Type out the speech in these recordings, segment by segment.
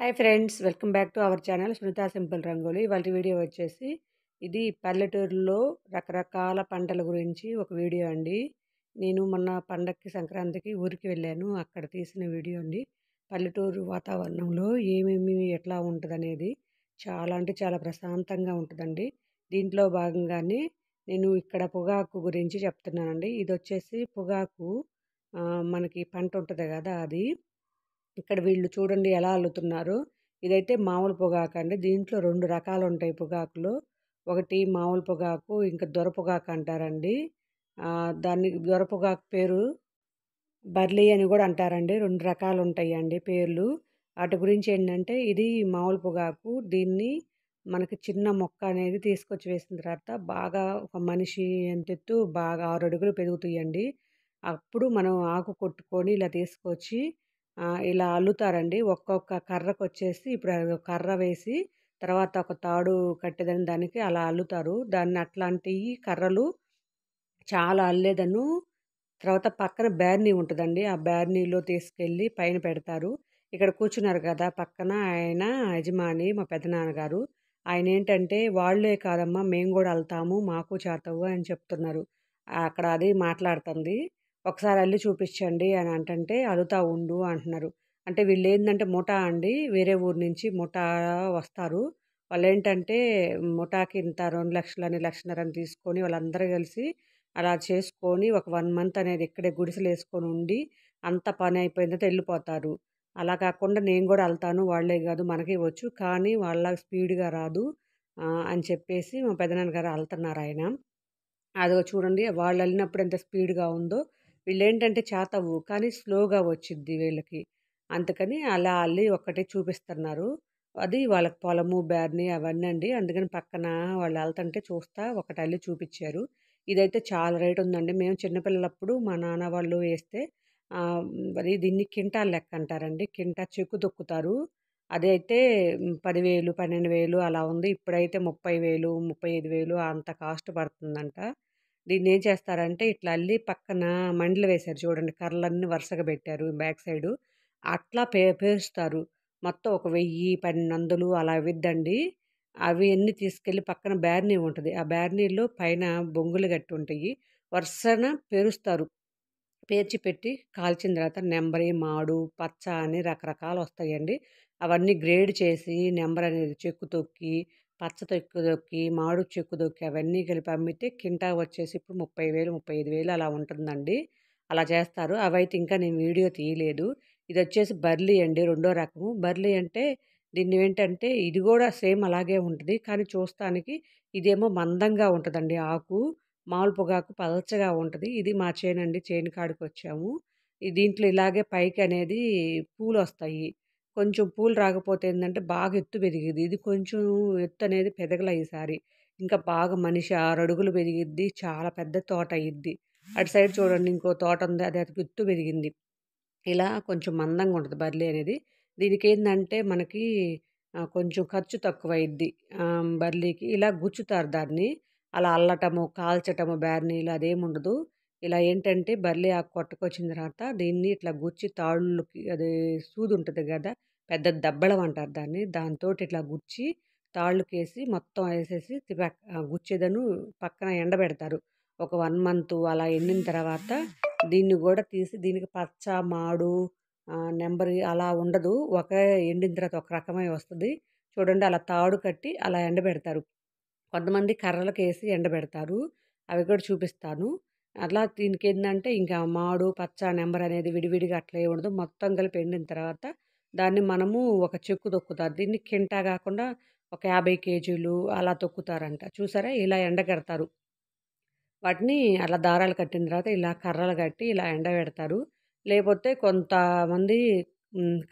hi friends welcome back to our channel Sunitha simple rangoli ఇవాళ video వచ్చేసి ఇది పల్లెటూరులో రకరకాల పంటల గురించి ఒక వీడియో అండి నేను మొన్న పండక్కి సంక్రాంతికి ఊరికి వెళ్ళాను అక్కడ తీసిన వీడియో అండి పల్లెటూరు వాతావరణంలో ఏమేమి ఎట్లా ఉంటుందనేది చాలా అంటే చాలా ప్రశాంతంగా ఉంటుందండి దీంట్లో భాగంగానే నేను ఇక్కడ పొగాకు గురించి చెప్తున్నానండి ఇది వచ్చేసి పొగాకు మనకి పంట ఉంటుంది కదా అది ఇక్కడ వీళ్ళు చూడండి ఎలా అల్లుతున్నారు ఇదైతే మామూలు పొగాకు అండి దీంట్లో రెండు రకాలు ఉంటాయి పొగాకులు ఒకటి మామూలు పొగాకు ఇంకా దొర పొగాకు అంటారండి దాన్ని దొర పొగాకు పేరు బర్లీ అని కూడా అంటారండి రెండు రకాలు ఉంటాయండి పేర్లు వాటి గురించి ఏంటంటే ఇది మామూలు పొగాకు దీన్ని మనకి చిన్న మొక్క అనేది తీసుకొచ్చి వేసిన తర్వాత బాగా ఒక మనిషి ఎంతెత్తు బాగా ఆరు అడుగులు పెరుగుతాయండి అప్పుడు మనం ఆకు కొట్టుకొని ఇలా తీసుకొచ్చి ఇలా అల్లుతారండి ఒక్కొక్క కర్రకు వచ్చేసి ఇప్పుడు కర్ర వేసి తర్వాత ఒక తాడు కట్టేదని దానికి అలా అల్లుతారు దాన్ని అట్లాంటి కర్రలు చాలా అల్లేదను తర్వాత పక్కన బ్యార్నీ ఉంటుందండి ఆ బ్యార్నీలో తీసుకెళ్ళి పైన పెడతారు ఇక్కడ కూర్చున్నారు కదా పక్కన ఆయన యజమాని మా పెద్దనాన్నగారు ఆయన ఏంటంటే వాళ్ళే కాదమ్మా మేము కూడా వెళ్తాము మాకు చేతవు అని చెప్తున్నారు అక్కడ అది మాట్లాడుతుంది ఒకసారి అల్లి చూపించండి అని అంటంటే అలుతా ఉండు అంటున్నారు అంటే వీళ్ళు ఏంటంటే ముఠా అండి వేరే ఊరు నుంచి ముఠా వస్తారు వాళ్ళు ఏంటంటే ముఠాకి ఇంత రెండు లక్షలని లక్షన్నరని తీసుకొని వాళ్ళందరూ కలిసి అలా చేసుకొని ఒక వన్ మంత్ అనేది ఇక్కడే గుడిసెలు వేసుకొని ఉండి అంత పని అయిపోయిన తర్వాత వెళ్ళిపోతారు అలా కాకుండా నేను కూడా వెళ్తాను వాళ్ళే కాదు మనకి వచ్చు కానీ వాళ్ళ స్పీడ్గా రాదు అని చెప్పేసి మా పెద్దనాన్నగారు వెళ్తున్నారు ఆయన అదిగో చూడండి వాళ్ళు వెళ్ళినప్పుడు ఎంత స్పీడ్గా ఉందో వీళ్ళేంటంటే చేతవు కానీ స్లోగా వచ్చిద్ది వీళ్ళకి అందుకని అలా అల్లి ఒక్కటే చూపిస్తున్నారు అది వాళ్ళకి పొలము బ్యార్ని అవన్నీ అండి అందుకని పక్కన వాళ్ళు వెళ్తుంటే చూస్తా ఒకటి అల్లి చూపించారు ఇదైతే చాలా రేట్ ఉందండి మేము చిన్నపిల్లలప్పుడు మా నాన్న వాళ్ళు వేస్తే మరి దీన్ని కింటా లెక్క అంటారండి కింటా చెక్కు దొక్కుతారు అదైతే పదివేలు పన్నెండు వేలు అలా ఉంది ఇప్పుడైతే ముప్పై వేలు ముప్పై ఐదు వేలు అంత కాస్ట్ పడుతుందంట దీన్ని ఏం చేస్తారంటే ఇట్లా అల్లి పక్కన మండలు వేశారు చూడండి కర్రలన్నీ వరుసగా పెట్టారు బ్యాక్ సైడు అట్లా పే పేరుస్తారు మొత్తం ఒక వెయ్యి పన్నెండు వందలు అలా ఇవ్వద్దండి అవి అన్నీ తీసుకెళ్ళి పక్కన బ్యార్నీ ఉంటుంది ఆ బ్యార్నీలో పైన బొంగులు కట్టి ఉంటాయి వరుసన పేరుస్తారు పేర్చి పెట్టి కాల్చిన తర్వాత నెంబరి మాడు పచ్చ అని రకరకాలు వస్తాయండి అవన్నీ గ్రేడ్ చేసి నెంబర్ అనేది చెక్కు తొక్కి పచ్చ తొక్కు దొక్కి మాడు చెక్కు దొక్కి అవన్నీ కలిపి అమ్మితే కింటా వచ్చేసి ఇప్పుడు ముప్పై వేలు ముప్పై ఐదు వేలు అలా ఉంటుందండి అలా చేస్తారు అవైతే ఇంకా నేను వీడియో తీయలేదు ఇది వచ్చేసి బర్లీ అండి రెండో రకము బర్లీ అంటే దీన్ని ఏంటంటే ఇది కూడా సేమ్ అలాగే ఉంటుంది కానీ చూస్తానికి ఇదేమో మందంగా ఉంటుందండి ఆకు మామిడి పొగాకు పలచగా ఉంటుంది ఇది మా చేనండి చేను కాడికి వచ్చాము దీంట్లో ఇలాగే పైకి అనేది పూలు వస్తాయి కొంచెం పూలు రాకపోతే ఏంటంటే బాగా ఎత్తు పెరిగింది ఇది కొంచెం ఎత్తు అనేది పెరగల ఈసారి ఇంకా బాగా మనిషి ఆరు అడుగులు పెరిగిద్ది చాలా పెద్ద తోట అయ్యిద్ది అటు సైడ్ చూడండి ఇంకో తోట ఉంది అది అది ఎత్తు పెరిగింది ఇలా కొంచెం మందంగా ఉంటుంది బర్లీ అనేది దీనికి ఏంటంటే మనకి కొంచెం ఖర్చు తక్కువ అయింది బర్లీకి ఇలా గుచ్చుతారు దాన్ని అలా అల్లటము కాల్చటము బ్యార్నీలు అదేముండదు ఇలా ఏంటంటే బర్లీ ఆకు కొట్టుకొచ్చిన తర్వాత దీన్ని ఇట్లా గుచ్చి తాళ్ళుకి అది సూది ఉంటుంది కదా పెద్ద దబ్బళం అంటారు దాన్ని దాంతో ఇట్లా గుచ్చి తాళ్ళుకేసి మొత్తం వేసేసి గుచ్చేదను పక్కన ఎండబెడతారు ఒక వన్ మంత్ అలా ఎండిన తర్వాత దీన్ని కూడా తీసి దీనికి పచ్చ మాడు నెంబర్ అలా ఉండదు ఒకే ఎండిన తర్వాత ఒక రకమై వస్తుంది చూడండి అలా తాడు కట్టి అలా ఎండబెడతారు కొంతమంది కర్రలకు వేసి ఎండబెడతారు అవి కూడా చూపిస్తాను అట్లా దీనికి ఏంటంటే ఇంకా మాడు పచ్చ నెంబర్ అనేది విడివిడిగా అట్లా ఉండదు మొత్తం కలిపి ఎండిన తర్వాత దాన్ని మనము ఒక చెక్కు తొక్కుతారు దీన్ని కింటా కాకుండా ఒక యాభై కేజీలు అలా తొక్కుతారంట చూసారా ఇలా ఎండగడతారు వాటిని అలా దారాలు కట్టిన తర్వాత ఇలా కర్రలు కట్టి ఇలా ఎండబెడతారు లేకపోతే కొంతమంది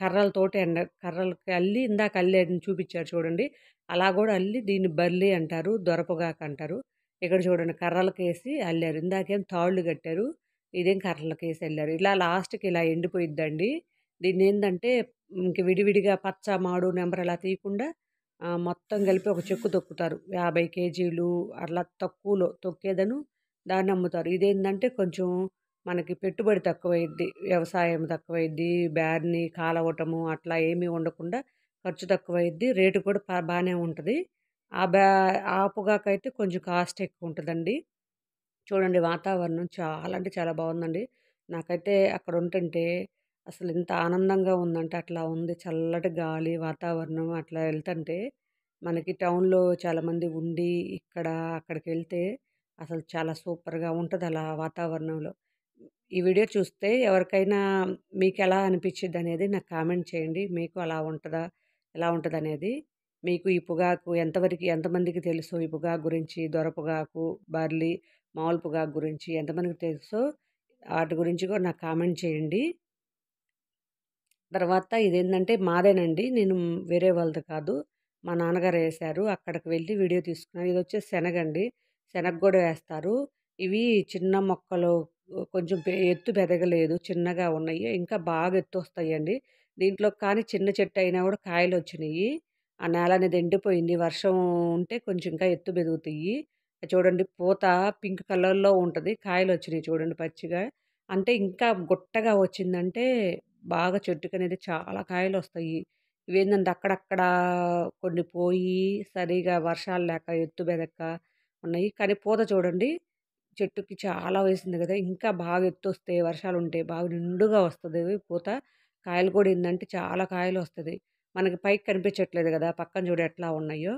కర్రలతోటి ఎండ కర్రలకి అల్లి ఇందాక అల్లి చూపించారు చూడండి అలా కూడా అల్లి దీన్ని బల్లి అంటారు దొరపగాక అంటారు ఇక్కడ చూడండి కర్రలకు వేసి అల్లారు ఇందాకేం తాళ్ళు కట్టారు ఇదేం కర్రలకు వేసి అల్లారు ఇలా లాస్ట్కి ఇలా ఎండిపోయిద్దండి దీన్ని ఏంటంటే ఇంక విడివిడిగా పచ్చ మాడు నెంబర్ అలా తీయకుండా మొత్తం కలిపి ఒక చెక్కు తొక్కుతారు యాభై కేజీలు అట్లా తక్కువలో తొక్కేదను దాన్ని అమ్ముతారు ఇదేంటంటే కొంచెం మనకి పెట్టుబడి తక్కువైద్ది వ్యవసాయం తక్కువైద్ది బ్యార్ని కాలవటము అట్లా ఏమీ ఉండకుండా ఖర్చు తక్కువైద్ది రేటు కూడా బాగానే ఉంటుంది ఆ బ్యా ఆ పొగాకైతే కొంచెం కాస్ట్ ఎక్కువ ఉంటుందండి చూడండి వాతావరణం చాలా అంటే చాలా బాగుందండి నాకైతే అక్కడ ఉంటుంటే అసలు ఎంత ఆనందంగా ఉందంటే అట్లా ఉంది చల్లటి గాలి వాతావరణం అట్లా వెళ్తుంటే మనకి టౌన్లో చాలామంది ఉండి ఇక్కడ అక్కడికి వెళ్తే అసలు చాలా సూపర్గా ఉంటుంది అలా వాతావరణంలో ఈ వీడియో చూస్తే ఎవరికైనా మీకు ఎలా అనిపించింది అనేది నాకు కామెంట్ చేయండి మీకు అలా ఉంటుందా ఎలా ఉంటుంది అనేది మీకు ఈ పొగాకు ఎంతవరకు ఎంతమందికి తెలుసో ఈ పొగాకు గురించి దొర పొగాకు బార్లీ మామూలు పొగాకు గురించి ఎంతమందికి తెలుసో వాటి గురించి కూడా నాకు కామెంట్ చేయండి తర్వాత ఇదేంటంటే మాదేనండి నేను వేరే వాళ్ళది కాదు మా నాన్నగారు వేశారు అక్కడికి వెళ్ళి వీడియో తీసుకున్నాను ఇది వచ్చేసి శనగండి శనగ కూడా వేస్తారు ఇవి చిన్న మొక్కలు కొంచెం ఎత్తు పెదగలేదు చిన్నగా ఉన్నాయి ఇంకా బాగా ఎత్తు వస్తాయండి దీంట్లో కానీ చిన్న చెట్టు అయినా కూడా కాయలు వచ్చినాయి ఆ నేల అనేది ఎండిపోయింది వర్షం ఉంటే కొంచెం ఇంకా ఎత్తు పెరుగుతాయి చూడండి పూత పింక్ కలర్లో ఉంటుంది కాయలు వచ్చినాయి చూడండి పచ్చిగా అంటే ఇంకా గుట్టగా వచ్చిందంటే బాగా చెట్టుకు అనేది చాలా కాయలు వస్తాయి ఇవి ఏంటంటే అక్కడక్కడ కొన్ని పోయి సరిగా వర్షాలు లేక ఎత్తు బెదక్క ఉన్నాయి కానీ పూత చూడండి చెట్టుకి చాలా వేసింది కదా ఇంకా బాగా ఎత్తు వస్తే వర్షాలు ఉంటే బాగా నిండుగా వస్తుంది పూత కాయలు కూడా ఏంటంటే చాలా కాయలు వస్తుంది మనకి పైకి కనిపించట్లేదు కదా పక్కన చూడ ఎట్లా ఉన్నాయో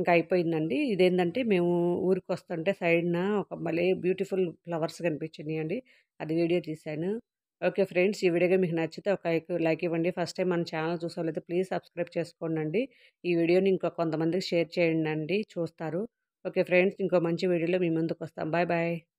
ఇంకా అయిపోయిందండి ఇదేంటంటే మేము ఊరికి వస్తుంటే సైడ్న ఒక మళ్ళీ బ్యూటిఫుల్ ఫ్లవర్స్ కనిపించినాయి అండి అది వీడియో తీశాను ఓకే ఫ్రెండ్స్ ఈ వీడియో మీకు నచ్చితే ఒక లైక్ ఇవ్వండి ఫస్ట్ టైం మన ఛానల్ చూసేవాళ్ళైతే ప్లీజ్ సబ్స్క్రైబ్ చేసుకోండి ఈ వీడియోని ఇంకా కొంతమందికి షేర్ చేయండి చూస్తారు ఓకే ఫ్రెండ్స్ ఇంకో మంచి వీడియోలో మీ ముందుకు వస్తాం బాయ్ బాయ్